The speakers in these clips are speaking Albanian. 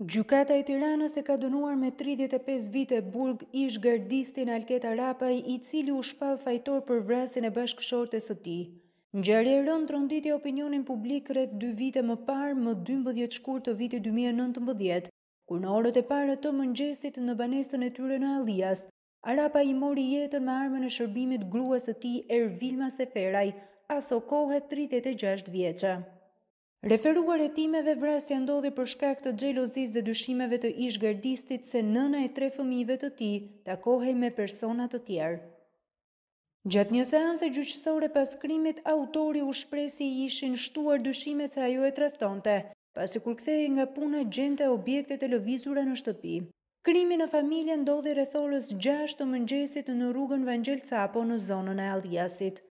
Gjukata e Tiranës e ka dënuar me 35 vite burg ish gardistin Alket Arapaj, i cili u shpal fajtor për vrasin e bashkëshortes së ti. Në gjarje rënd të rëndit e opinionin publik rreth 2 vite më parë më 12 shkur të vitit 2019, kur në orët e parë të mëngjesit në banestën e tyre në Alias, Arapaj i mori jetën me armën e shërbimit gruës së ti Ervilma Seferaj, aso kohët 36 vjeqa. Referuar hetimeve vrasja ndodhi për shkak të xhelozisë dhe dyshimeve të ish gardistit se nëna e tre fëmijëve të tij takohej me persona të tjerë. Gjatë një seance gjyqësore pas krimit, autori u shpresi i ishin shtuar dyshime se ajo e treftonte, pasi kur kthehej nga puna gjente objekte të lëvizura në shtëpi. Krimi në familje ndodhi rreth orës 6 të mëngjesit në rrugën Vangjel Capo në zonën e Aldiasit.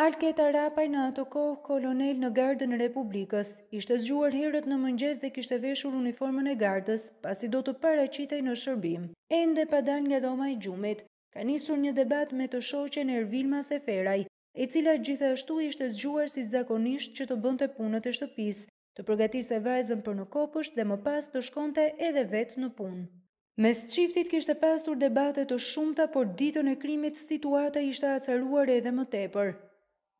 Alketa Rapaj në ato kohë kolonel në gardën e Republikës, ishte zgjuar herët në mëngjes dhe kishte veshur uniformën e gardës, pasi do të paraqitej në shërbim. Ende pa dalë nga doma e gjumit, ka nisur një debat me të shoqen Ervilma Seferaj, e cila gjithashtu ishte zgjuar si zakonisht që të bënte punët e shtëpisë, të përgatiste vajzën për në kopësh dhe më pas të shkonte edhe vetë në punë. Mes qiftit kishte pasur debate të shumta, por ditën e krimit situata ishte acaruar edhe më tepër.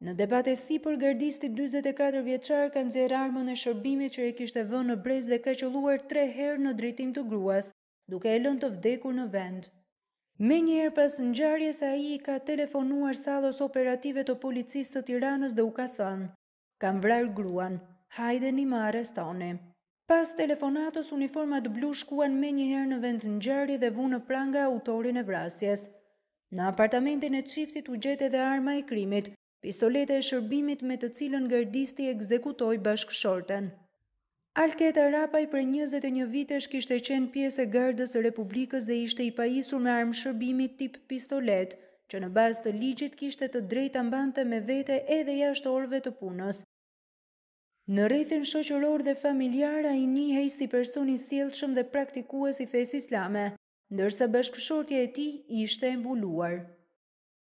Në debate si për gërdisti 24 vjeqar kanë zjerë armën e shërbimit që e kishte vënë në brez dhe ka qëlluar tre herë në dritim të gruas, duke e lënë të vdekur në vend. Me njerë pas në gjarjes a i ka telefonuar salos operative të policisë të tiranës dhe u ka thënë, kam vrarë gruan, hajde një ma arrestone. Pas telefonatës, uniformat blu shkuan me njëherë në vend në gjarri dhe vunë pranga autorin e vrasjes. Në apartamentin e qiftit u gjete dhe arma e krimit, pistolete e shërbimit me të cilën gardisti ekzekutoj bashkëshorten. Alket Arapaj për 21 vitesh kishte qenë pjesë e gardës Republikës dhe ishte i pajisur me armë shërbimi tip pistolet, që në bazë të ligjit kishte të drejta mbante me vete edhe jashtë orëve të punës. Në rrethin shoqëror dhe familjar ai njihej si person i sjellshëm dhe praktikues i fesë islame, ndërsa bashkëshortja e tij ishte embulluar.